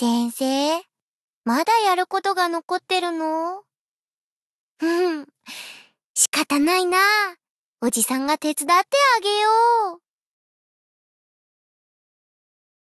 先生、まだやることが残ってるのうん、仕方ないな。おじさんが手伝ってあげよう。